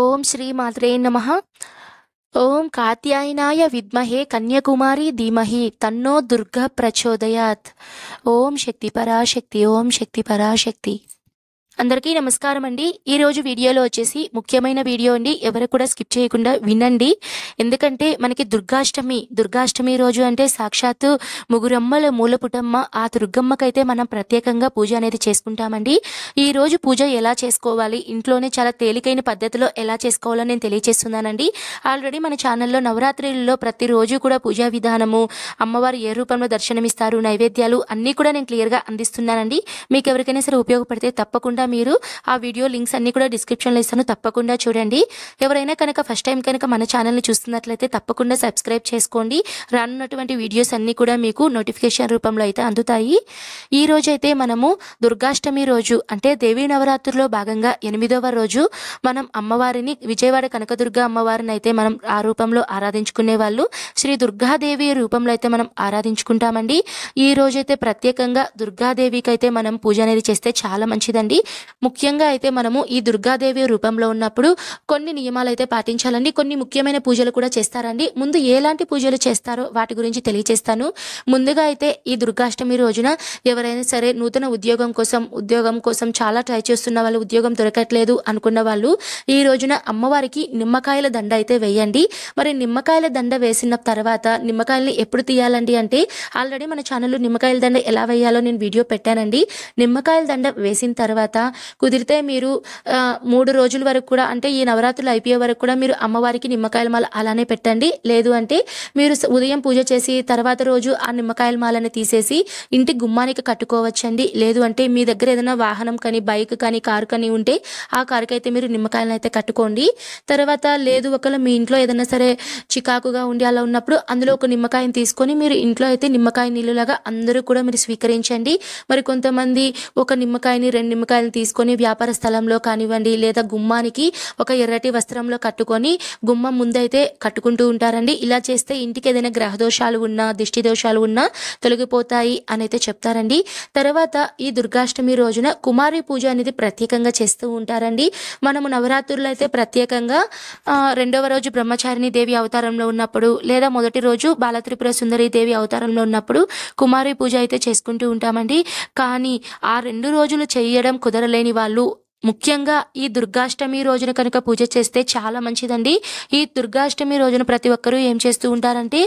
ఓం శ్రీ మాత్రే నమ ఓం కాత్యాయనాయ విద్మహే కన్యాకుమారి ధీమహి తన్నో దుర్గ ప్రచోదయాత్ ఓం శక్తి పరాశక్తి ఓం శక్తి పరాశక్తి అందరికీ నమస్కారం అండి ఈరోజు వీడియోలో వచ్చేసి ముఖ్యమైన వీడియో అండి ఎవరు కూడా స్కిప్ చేయకుండా వినండి ఎందుకంటే మనకి దుర్గాష్టమి దుర్గాష్టమి రోజు అంటే సాక్షాత్తు ముగురమ్మల మూలపుటమ్మ ఆ దుర్గమ్మకైతే మనం ప్రత్యేకంగా పూజ అనేది చేసుకుంటామండి ఈ రోజు పూజ ఎలా చేసుకోవాలి ఇంట్లోనే చాలా తేలికైన పద్ధతిలో ఎలా చేసుకోవాలో నేను తెలియజేస్తున్నానండి ఆల్రెడీ మన ఛానల్లో నవరాత్రులలో ప్రతిరోజు కూడా పూజా విధానము అమ్మవారు ఏ రూపంలో దర్శనమిస్తారు నైవేద్యాలు అన్నీ కూడా నేను క్లియర్గా అందిస్తున్నానండి మీకు ఎవరికైనా సరే ఉపయోగపడితే తప్పకుండా మీరు ఆ వీడియో లింక్స్ అన్ని కూడా డిస్క్రిప్షన్లో ఇస్తాను తప్పకుండా చూడండి ఎవరైనా కనుక ఫస్ట్ టైం కనుక మన ఛానల్ని చూస్తున్నట్లయితే తప్పకుండా సబ్స్క్రైబ్ చేసుకోండి రానున్నటువంటి వీడియోస్ అన్నీ కూడా మీకు నోటిఫికేషన్ రూపంలో అయితే అందుతాయి ఈ రోజైతే మనము దుర్గాష్టమి రోజు అంటే దేవీ నవరాత్రుల్లో భాగంగా ఎనిమిదవ రోజు మనం అమ్మవారిని విజయవాడ కనకదుర్గ అమ్మవారిని అయితే మనం ఆ రూపంలో ఆరాధించుకునే వాళ్ళు శ్రీ దుర్గాదేవి రూపంలో అయితే మనం ఆరాధించుకుంటామండి ఈ రోజైతే ప్రత్యేకంగా దుర్గాదేవికి అయితే మనం పూజ అనేది చేస్తే చాలా మంచిదండి ముఖ్యంగా అయితే మనము ఈ దుర్గాదేవి రూపంలో ఉన్నప్పుడు కొన్ని నియమాలు అయితే పాటించాలండి కొన్ని ముఖ్యమైన పూజలు కూడా చేస్తారండి ముందు ఎలాంటి పూజలు చేస్తారో వాటి గురించి తెలియజేస్తాను ముందుగా అయితే ఈ దుర్గాష్టమి రోజున ఎవరైనా సరే నూతన ఉద్యోగం కోసం ఉద్యోగం కోసం చాలా ట్రై చేస్తున్న వాళ్ళు ఉద్యోగం దొరకట్లేదు అనుకున్న వాళ్ళు ఈ రోజున అమ్మవారికి నిమ్మకాయల దండ అయితే వేయండి మరి నిమ్మకాయల దండ వేసిన తర్వాత నిమ్మకాయల్ని ఎప్పుడు తీయాలండి అంటే ఆల్రెడీ మన ఛానల్లో నిమ్మకాయల దండ ఎలా వేయాలో నేను వీడియో పెట్టానండి నిమ్మకాయల దండ వేసిన తర్వాత కుదిరితే మీరు మూడు రోజుల వరకు కూడా అంటే ఈ నవరాత్రులు అయిపోయే వరకు కూడా మీరు అమ్మవారికి నిమ్మకాయల మాల అలానే పెట్టండి లేదు అంటే మీరు ఉదయం పూజ చేసి తర్వాత రోజు ఆ నిమ్మకాయల మాలని తీసేసి ఇంటి గుమ్మానికి కట్టుకోవచ్చండి లేదు అంటే మీ దగ్గర ఏదైనా వాహనం కానీ బైక్ కానీ కారు కానీ ఉంటే ఆ కారుకి అయితే మీరు నిమ్మకాయలను అయితే కట్టుకోండి తర్వాత లేదు ఒకవేళ మీ ఇంట్లో ఏదైనా సరే చికాకుగా ఉండి అలా ఉన్నప్పుడు అందులో ఒక నిమ్మకాయని తీసుకొని మీరు ఇంట్లో అయితే నిమ్మకాయ నీళ్ళులాగా అందరూ కూడా మీరు స్వీకరించండి మరి కొంతమంది ఒక నిమ్మకాయని రెండు నిమ్మకాయలు తీసుకొని వ్యాపార స్థలంలో కానివ్వండి లేదా గుమ్మానికి ఒక ఎర్రటి వస్త్రంలో కట్టుకొని గుమ్మం ముందైతే కట్టుకుంటూ ఉంటారండి ఇలా చేస్తే ఇంటికి ఏదైనా గ్రహదోషాలు ఉన్నా దిష్టి దోషాలు ఉన్నా తొలగిపోతాయి అని అయితే చెప్తారండి తర్వాత ఈ దుర్గాష్టమి రోజున కుమారి పూజ అనేది ప్రత్యేకంగా చేస్తూ ఉంటారండి మనము నవరాత్రులు అయితే ప్రత్యేకంగా రెండవ రోజు బ్రహ్మచారిణి దేవి అవతారంలో ఉన్నప్పుడు లేదా మొదటి రోజు బాలత్రిపుర సుందరి దేవి అవతారంలో ఉన్నప్పుడు కుమారి పూజ అయితే చేసుకుంటూ ఉంటామండి కానీ ఆ రెండు రోజులు చేయడం కుదర లేని వాళ్ళు ముఖ్యంగా ఈ దుర్గాష్టమి రోజున కనుక పూజ చేస్తే చాలా మంచిదండి ఈ దుర్గాష్టమి రోజున ప్రతి ఒక్కరూ ఏం చేస్తూ ఉంటారంటే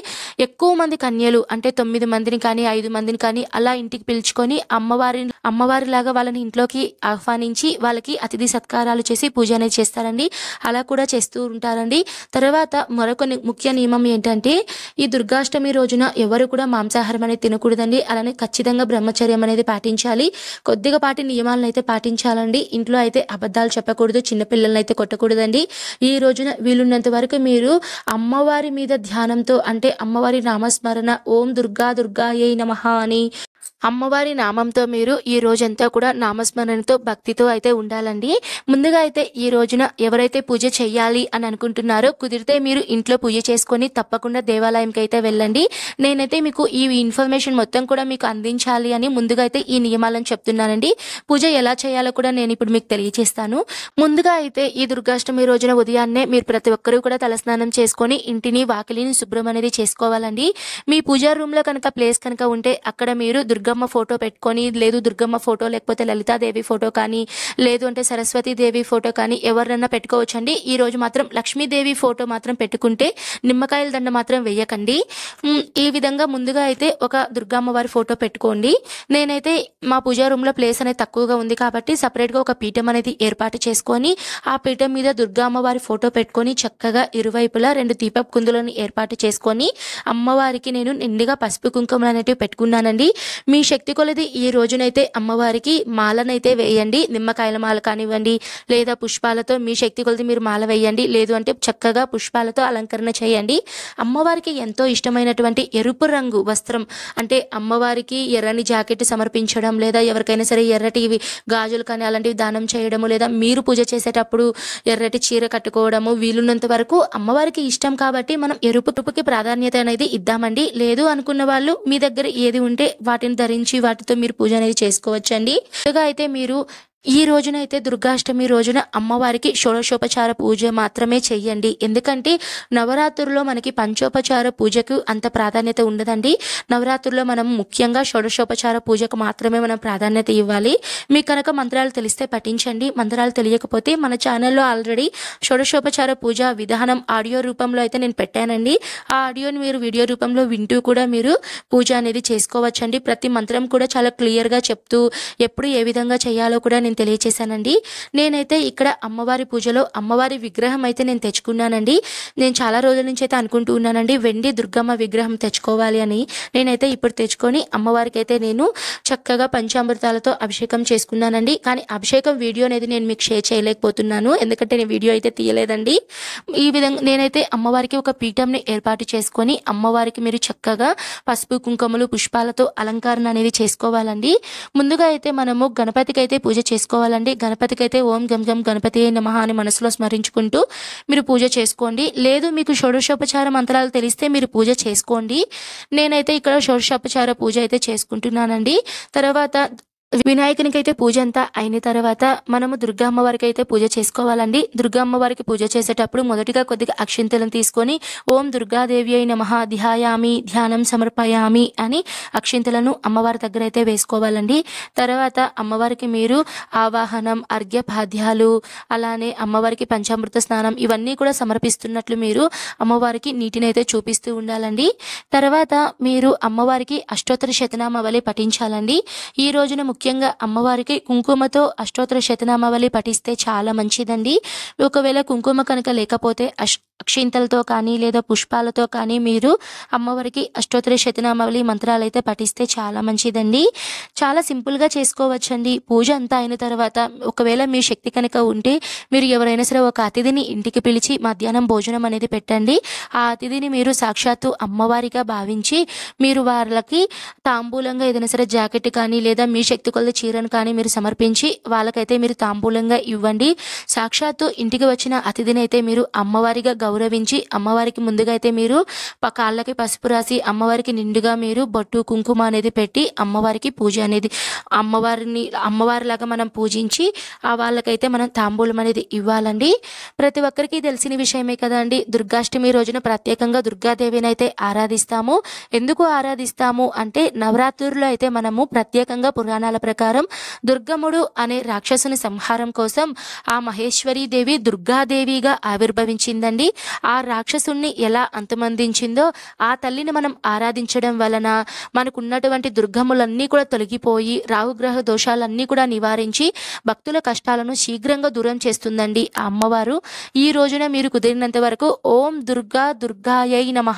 ఎక్కువ మంది కన్యలు అంటే తొమ్మిది మందిని కానీ ఐదు మందిని కానీ అలా ఇంటికి పిలుచుకొని అమ్మవారి అమ్మవారిలాగా వాళ్ళని ఇంట్లోకి ఆహ్వానించి వాళ్ళకి అతిథి సత్కారాలు చేసి పూజ అనేది చేస్తారండి అలా కూడా చేస్తూ ఉంటారండి తర్వాత మరొక ముఖ్య నియమం ఏంటంటే ఈ దుర్గాష్టమి రోజున ఎవరు కూడా మాంసాహారం అనేది తినకూడదండి అలానే ఖచ్చితంగా బ్రహ్మచర్యం అనేది పాటించాలి కొద్దిగా పాటి నియమాలను అయితే పాటించాలండి ఇంట్లో విషయంలో అయితే అబద్ధాలు చెప్పకూడదు చిన్నపిల్లల్ని అయితే కొట్టకూడదండి ఈ రోజున వీలున్నంత వరకు మీరు అమ్మవారి మీద ధ్యానంతో అంటే అమ్మవారి నామస్మరణ ఓం దుర్గా ఏ నమ అని అమ్మవారి నామంతో మీరు ఈ రోజంతా కూడా నామస్మరణతో భక్తితో అయితే ఉండాలండి ముందుగా అయితే ఈ రోజున ఎవరైతే పూజ చేయాలి అని అనుకుంటున్నారో కుదిరితే మీరు ఇంట్లో పూజ చేసుకొని తప్పకుండా దేవాలయంకి అయితే వెళ్ళండి నేనైతే మీకు ఈ ఇన్ఫర్మేషన్ మొత్తం కూడా మీకు అందించాలి అని ముందుగా అయితే ఈ నియమాలను చెప్తున్నానండి పూజ ఎలా చేయాలో కూడా నేను ఇప్పుడు మీకు తెలియజేస్తాను ముందుగా అయితే ఈ దుర్గాష్టమి రోజున ఉదయాన్నే మీరు ప్రతి ఒక్కరూ కూడా తలస్నానం చేసుకొని ఇంటిని వాకిలిని శుభ్రం అనేది చేసుకోవాలండి మీ పూజా రూమ్లో కనుక ప్లేస్ కనుక ఉంటే అక్కడ మీరు దుర్గా దుర్గమ్మ ఫోటో పెట్టుకొని లేదు దుర్గమ్మ ఫోటో లేకపోతే లలితాదేవి ఫోటో కానీ లేదు అంటే సరస్వతీదేవి ఫోటో కానీ ఎవరినన్నా పెట్టుకోవచ్చండి ఈ రోజు మాత్రం లక్ష్మీదేవి ఫోటో మాత్రం పెట్టుకుంటే నిమ్మకాయల దండ మాత్రం వేయకండి ఈ విధంగా ముందుగా అయితే ఒక దుర్గమ్మ వారి ఫోటో పెట్టుకోండి నేనైతే మా పూజా రూమ్లో ప్లేస్ అనేది తక్కువగా ఉంది కాబట్టి సపరేట్గా ఒక పీఠం అనేది ఏర్పాటు చేసుకొని ఆ పీఠం మీద దుర్గామ్మ వారి ఫోటో పెట్టుకొని చక్కగా ఇరువైపులా రెండు దీపపు కుందులను ఏర్పాటు చేసుకొని అమ్మవారికి నేను నిండుగా పసుపు కుంకుమలు అనేటివి పెట్టుకున్నానండి మీ మీ శక్తి కొలది ఈ రోజునైతే అమ్మవారికి మాలనైతే వేయండి నిమ్మకాయల మాల కానివ్వండి లేదా పుష్పాలతో మీ శక్తి కొలది మీరు మాల వేయండి లేదు అంటే చక్కగా పుష్పాలతో అలంకరణ చేయండి అమ్మవారికి ఎంతో ఇష్టమైనటువంటి ఎరుపు రంగు వస్త్రం అంటే అమ్మవారికి ఎర్రని జాకెట్ సమర్పించడం లేదా ఎవరికైనా సరే ఎర్రటి గాజులు కానీ అలాంటివి దానం చేయడము లేదా మీరు పూజ చేసేటప్పుడు ఎర్రటి చీర కట్టుకోవడము వీలున్నంత వరకు అమ్మవారికి ఇష్టం కాబట్టి మనం ఎరుపు తుపుకి ప్రాధాన్యత అనేది ఇద్దామండి లేదు అనుకున్న వాళ్ళు మీ దగ్గర ఏది ఉంటే వాటిని ధరించి వాటితో మీరు పూజ అనేది చేసుకోవచ్చండి ముందుగా అయితే మీరు ఈ రోజునైతే దుర్గాష్టమి రోజున అమ్మవారికి షోడశోపచార పూజ మాత్రమే చేయండి ఎందుకంటే నవరాత్రుల్లో మనకి పంచోపచార పూజకు అంత ప్రాధాన్యత ఉండదండి నవరాత్రుల్లో మనం ముఖ్యంగా షోడశోపచార పూజకు మాత్రమే మనం ప్రాధాన్యత ఇవ్వాలి మీ కనుక మంత్రాలు తెలిస్తే పఠించండి మంత్రాలు తెలియకపోతే మన ఛానల్లో ఆల్రెడీ షోడశోపచార పూజ విధానం ఆడియో రూపంలో అయితే నేను పెట్టానండి ఆ ఆడియోని మీరు వీడియో రూపంలో వింటూ కూడా మీరు పూజ అనేది చేసుకోవచ్చండి ప్రతి మంత్రం కూడా చాలా క్లియర్గా చెప్తూ ఎప్పుడు ఏ విధంగా చేయాలో కూడా నేను తెలియచేశానండి నేనైతే ఇక్కడ అమ్మవారి పూజలో అమ్మవారి విగ్రహం అయితే నేను తెచ్చుకున్నానండి నేను చాలా రోజుల నుంచి అయితే అనుకుంటూ ఉన్నానండి వెండి దుర్గమ్మ విగ్రహం తెచ్చుకోవాలి అని నేనైతే ఇప్పుడు తెచ్చుకొని అమ్మవారికి అయితే నేను చక్కగా పంచామృతాలతో అభిషేకం చేసుకున్నానండి కానీ అభిషేకం వీడియో అనేది నేను మీకు షేర్ చేయలేకపోతున్నాను ఎందుకంటే నేను వీడియో అయితే తీయలేదండి ఈ విధంగా నేనైతే అమ్మవారికి ఒక పీఠంని ఏర్పాటు చేసుకొని అమ్మవారికి మీరు చక్కగా పసుపు కుంకుమలు పుష్పాలతో అలంకరణ అనేది చేసుకోవాలండి ముందుగా అయితే మనము గణపతికి అయితే పూజ చేసు చేసుకోవాలండి గణపతికి అయితే ఓం గమ్ గమ్ గణపతి నమ అని మనసులో స్మరించుకుంటూ మీరు పూజ చేసుకోండి లేదు మీకు షోడశోపచార మంత్రాలు తెలిస్తే మీరు పూజ చేసుకోండి నేనైతే ఇక్కడ షోడశోపచార పూజ అయితే చేసుకుంటున్నానండి తర్వాత వినాయకునికి అయితే పూజ అంతా అయిన తర్వాత మనము దుర్గా అమ్మవారికి అయితే పూజ చేసుకోవాలండి దుర్గా అమ్మవారికి పూజ చేసేటప్పుడు మొదటిగా కొద్దిగా అక్షింతలను తీసుకొని ఓం దుర్గాదేవి అయిన మహాధ్యాయామి ధ్యానం సమర్పయామి అని అక్షింతలను అమ్మవారి దగ్గర అయితే వేసుకోవాలండి తర్వాత అమ్మవారికి మీరు ఆవాహనం అర్ఘ్యపాద్యాలు అలానే అమ్మవారికి పంచామృత స్నానం ఇవన్నీ కూడా సమర్పిస్తున్నట్లు మీరు అమ్మవారికి నీటిని అయితే చూపిస్తూ ఉండాలండి తర్వాత మీరు అమ్మవారికి అష్టోత్తర వలె పఠించాలండి ఈ రోజున ముఖ్యంగా అమ్మవారికి కుంకుమతో అష్టోత్తర శతనామావళి పఠిస్తే చాలా మంచిదండి ఒకవేళ కుంకుమ కనుక లేకపోతే అష్ అక్షింతలతో కానీ లేదా పుష్పాలతో కానీ మీరు అమ్మవారికి అష్టోత్తర శతనామావళి మంత్రాలు అయితే పఠిస్తే చాలా మంచిదండి చాలా సింపుల్గా చేసుకోవచ్చండి పూజ అంతా అయిన తర్వాత ఒకవేళ మీ శక్తి కనుక ఉంటే మీరు ఎవరైనా సరే ఒక అతిథిని ఇంటికి పిలిచి మధ్యాహ్నం భోజనం అనేది పెట్టండి ఆ అతిథిని మీరు సాక్షాత్తు అమ్మవారిగా భావించి మీరు వాళ్ళకి తాంబూలంగా ఏదైనా సరే జాకెట్ కానీ లేదా మీ శక్తి చేతి చీరను కానీ మీరు సమర్పించి వాళ్ళకైతే మీరు తాంబూలంగా ఇవ్వండి సాక్షాత్తు ఇంటికి వచ్చిన అతిథిని అయితే మీరు అమ్మవారిగా గౌరవించి అమ్మవారికి ముందుగా అయితే మీరు కాళ్ళకి పసుపు రాసి అమ్మవారికి నిండుగా మీరు బొట్టు కుంకుమ అనేది పెట్టి అమ్మవారికి పూజ అనేది అమ్మవారిని అమ్మవారిలాగా మనం పూజించి ఆ వాళ్ళకైతే మనం తాంబూలం అనేది ఇవ్వాలండి ప్రతి ఒక్కరికి తెలిసిన విషయమే కదండి దుర్గాష్టమి రోజున ప్రత్యేకంగా దుర్గాదేవిని అయితే ఆరాధిస్తాము ఎందుకు ఆరాధిస్తాము అంటే నవరాత్రుల్లో అయితే మనము ప్రత్యేకంగా పురాణాల ప్రకారం దుర్గముడు అనే రాక్షసుని సంహారం కోసం ఆ మహేశ్వరీదేవి దుర్గాదేవిగా ఆవిర్భవించిందండి ఆ రాక్షసుణ్ణి ఎలా అంతమందించిందో ఆ తల్లిని మనం ఆరాధించడం వలన మనకున్నటువంటి దుర్గములన్నీ కూడా తొలగిపోయి రాహుగ్రహ దోషాలన్నీ కూడా నివారించి భక్తుల కష్టాలను శీఘ్రంగా దూరం చేస్తుందండి ఆ అమ్మవారు ఈ రోజున మీరు కుదిరినంత వరకు ఓం దుర్గా దుర్గాయై నమ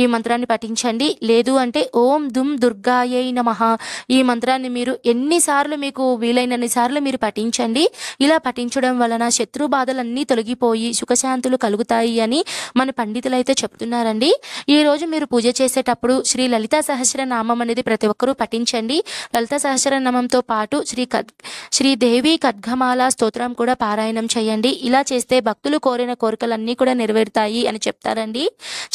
ఈ మంత్రాన్ని పఠించండి లేదు అంటే ఓం దుమ్ దుర్గాయై నమ ఈ మంత్రాన్ని మీరు ఎన్నిసార్లు మీకు వీలైనన్ని సార్లు మీరు పఠించండి ఇలా పఠించడం వలన శత్రు బాధలన్నీ తొలగిపోయి సుఖశాంతులు కలుగుతాయి అని మన పండితులు అయితే చెప్తున్నారండి ఈరోజు మీరు పూజ చేసేటప్పుడు శ్రీ లలిత సహస్రనామం అనేది ప్రతి ఒక్కరూ పఠించండి లలిత సహస్రనామంతో పాటు శ్రీ కద్ శ్రీదేవి ఖడ్గమాల స్తోత్రం కూడా పారాయణం చేయండి ఇలా చేస్తే భక్తులు కోరిన కోరికలన్నీ కూడా నెరవేరుతాయి అని చెప్తారండి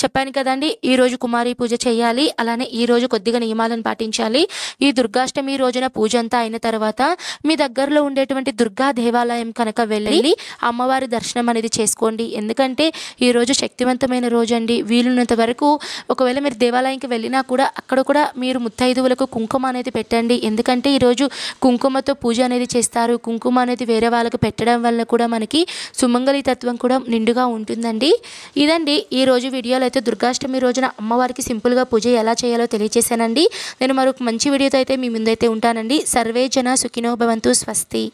చెప్పాను కదండి ఈ రోజు కుమారి పూజ చేయాలి అలానే ఈ రోజు కొద్దిగా నియమాలను పాటించాలి ఈ దుర్గాష్టమి రోజున పూజ పూజ అంతా అయిన తర్వాత మీ దగ్గరలో ఉండేటువంటి దుర్గా దేవాలయం కనుక వెళ్ళి అమ్మవారి దర్శనం అనేది చేసుకోండి ఎందుకంటే ఈరోజు శక్తివంతమైన రోజు అండి వీలున్నంత వరకు ఒకవేళ మీరు దేవాలయంకి వెళ్ళినా కూడా అక్కడ కూడా మీరు ముత్తైదువులకు కుంకుమ అనేది పెట్టండి ఎందుకంటే ఈరోజు కుంకుమతో పూజ అనేది చేస్తారు కుంకుమ అనేది వేరే వాళ్ళకి పెట్టడం వల్ల కూడా మనకి సుమంగళితత్వం కూడా నిండుగా ఉంటుందండి ఇదండి ఈ రోజు వీడియోలో అయితే దుర్గాష్టమి రోజున అమ్మవారికి సింపుల్గా పూజ ఎలా చేయాలో తెలియజేశానండి నేను మరొక మంచి వీడియోతో అయితే మీ ముందైతే ఉంటానండి सर्वे जनाः सुखिनो भवन्तु स्वस्ति